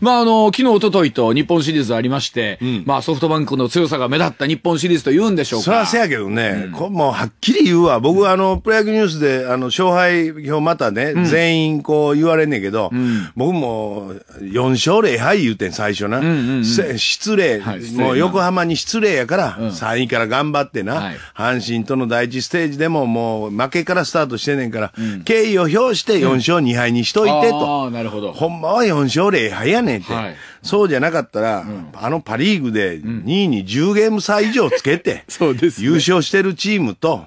まあ、あの、昨日、おとといと日本シリーズありまして、うん、まあ、ソフトバンクの強さが目立った日本シリーズと言うんでしょうか。そらせやけどね、うん、もうはっきり言うわ。僕は、あの、プロ野球ニュースで、あの、勝敗表またね、うん、全員こう言われんねんけど、うん、僕も4勝0敗言うてん、最初な。うんうんうん、失礼、はい、もう横浜に失礼やから、うん、3位から頑張ってな、はい、阪神との第一ステージでももう負けからスタートしてんねんから、敬意を表して4勝2敗にしといてと。ああ、なるほど。ほんまは4勝0敗やねねて。はい、そうじゃなかったら、うん、あのパリーグで2位に10ゲーム差以上つけて、そうです、ね、優勝してるチームと、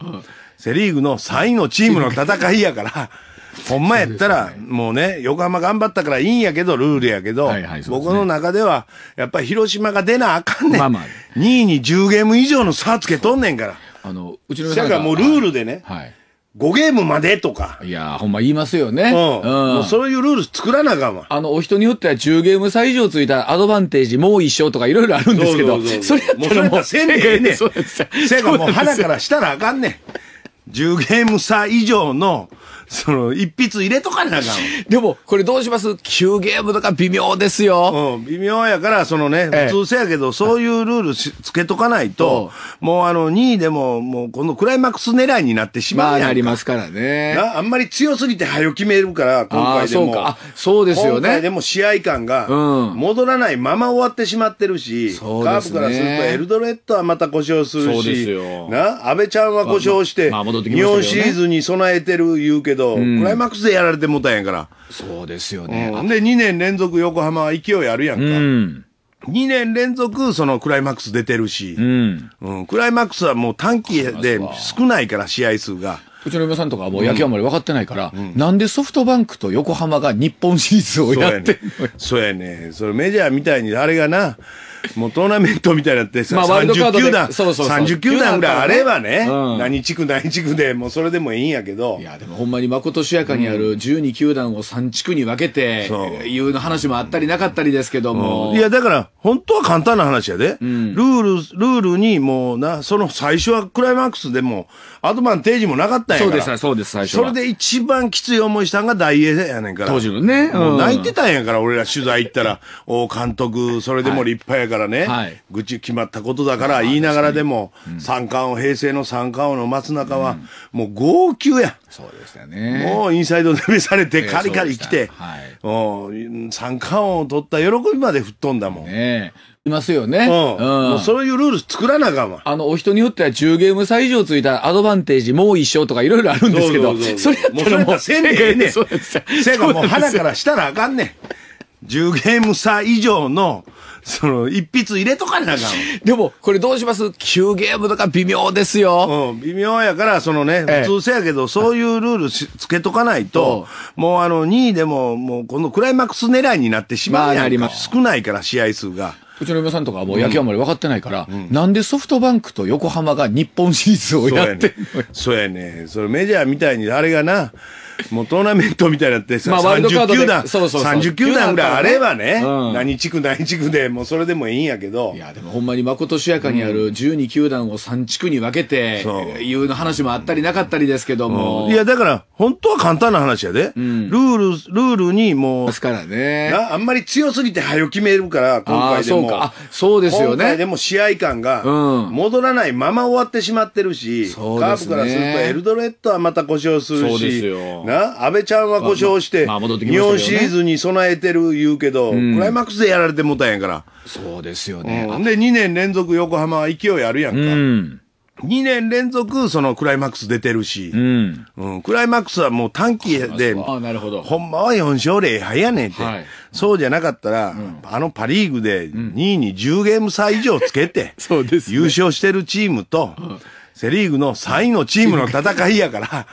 セリーグの3位のチームの戦いやから、ほんまやったら、もうね、横浜頑張ったからいいんやけど、ルールやけど、僕の中では、やっぱり広島が出なあかんねん。ま2位に10ゲーム以上の差つけとんねんから。あの、うちのだからもうルールでね、はい5ゲームまでとか。いやー、ほんま言いますよね。うん。うん、もうそういうルール作らなあかんわ。あの、お人によっては10ゲーム差以上ついたアドバンテージもう一生とかいろいろあるんですけど、それやったらもう。もうそれやったらせんねえねん。そうやからもう肌からしたらあかんねん。10ゲーム差以上の、その、一筆入れとかなあかん。でも、これどうします ?9 ゲームとか微妙ですよ。うん、微妙やから、そのね、普通せやけど、そういうルールつけとかないと、もうあの、2位でも、もうこのクライマックス狙いになってしまうやんまあ、なりますからね。なあんまり強すぎて早決めるから、今回でも。そうか。そうですよね。今回でも試合感が、戻らないまま終わってしまってるし、うカープからするとエルドレッドはまた故障するし、そうですよな、安倍ちゃんは故障して、まあまあってきまし日本シリーズに備えてる言うけど、クライマックスでやられてもたんやから。そうですよね。ほんで、2年連続横浜は勢いあるやんか。うん2年連続そのクライマックス出てるし、うん、うん、クライマックスはもう短期で少ないから試合数が。うちの嫁さんとかはもう野球あんまり分かってないから、うん、なんでソフトバンクと横浜が日本シリーズをやってそうやねそれメジャーみたいにあれがなもうトーナメントみたいになってさ、まあ、30球団そうそうそう30球団ぐらいあればね、うん、何地区何地区でもうそれでもいいんやけどいやでもほんまにまことしやかにある12球団を3地区に分けて、うん、いう話もあったりなかったりですけども、うん、いやだから本当は簡単な話やで、ルールルールにもうなその最初はクライマックスでもアドバンテージもなかったやから。そうです、そうです、最初それで一番きつい思いしたんが大英やねんから。当時のね。泣いてたんやから、俺ら取材行ったら、お監督、それでも立派やからね。はい。愚痴決まったことだから、言いながらでも、三冠王、平成の三冠王の松中は、もう号泣や。そうでしたね。もうインサイド攻めされて、カリカリ来て、はい。三冠王を取った喜びまで吹っ飛んだもん。ねえ。いますよね。うん。もうそういうルール作らなあかんわ。あの、お人によっては10ゲーム差以上ついたアドバンテージもう一生とかいろいろあるんですけど、それやったらもうせんでええねん。せやもう花からしたらあかんねん。10ゲーム差以上の、その、一筆入れとかなあかん。でも、これどうします ?9 ゲームとか微妙ですよ。うん、微妙やから、そのね、ええ、普通せやけど、そういうルールつけとかないと、もうあの、2位でも、もうこのクライマックス狙いになってしまうやん。まあ、ります。少ないから、試合数が。うちの嫁さんとかはもう野球あんまり分かってないから、うん、なんでソフトバンクと横浜が日本シリーズをやってんのそうやね。それメジャーみたいに、あれがな、もうトーナメントみたいなってまあ、30球団、そうそうそう30球団ぐらいあればね、うん、何地区何地区でもうそれでもいいんやけど。いや、でもほんまにまことしやかにある12球団を3地区に分けて、いう話もあったりなかったりですけども。うん、いや、だから、本当は簡単な話やで。うん、ルール、ルールにもう。ですからね。あんまり強すぎて早決めるから、今回でも。そうか。そうですよね。今回でも試合感が、戻らないまま終わってしまってるし、カープからするとエルドレッドはまた故障するし。そうですよ。な、安倍ちゃんは故障して、まあまあまあね、日本シリーズに備えてる言うけど、うん、クライマックスでやられてもたんやから。そうですよね。うん、で、2年連続横浜は勢いあるやんか。うん、2年連続、そのクライマックス出てるし、うん、うん、クライマックスはもう短期で、あなるほどほんまは4勝0敗やねんって、はい、そうじゃなかったら、あのパ・リーグで2位に10ゲーム差以上つけて、そうです、優勝してるチームと、セ・リーグの3位のチームの戦いやから、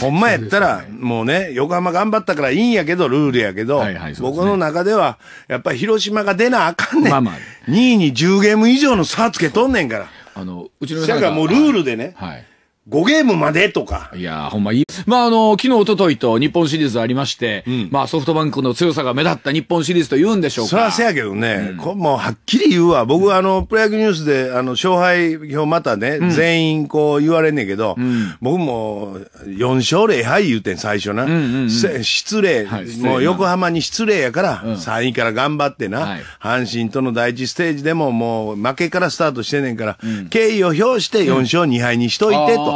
ほんまやったら、もうね、横浜頑張ったからいいんやけど、ルールやけど、僕の中では、やっぱり広島が出なあかんねん。まあまあ2位に10ゲーム以上の差つけとんねんから。あの、うちのだからもうルールでね、はい。5ゲームまでとか。いやー、ほんまいい。まあ、あの、昨日、一昨日と日本シリーズありまして、うん、まあ、ソフトバンクの強さが目立った日本シリーズと言うんでしょうか。そらせやけどね、うん、こもうはっきり言うわ。僕、あの、プロ野球ニュースで、あの、勝敗表またね、うん、全員こう言われんねんけど、うん、僕も4勝0敗言うてん、最初な。うんうんうん、失礼、はい、もう横浜に失礼やから、うん、3位から頑張ってな、はい、阪神との第一ステージでももう負けからスタートしてんねんから、敬意を表して4勝2敗にしといてと。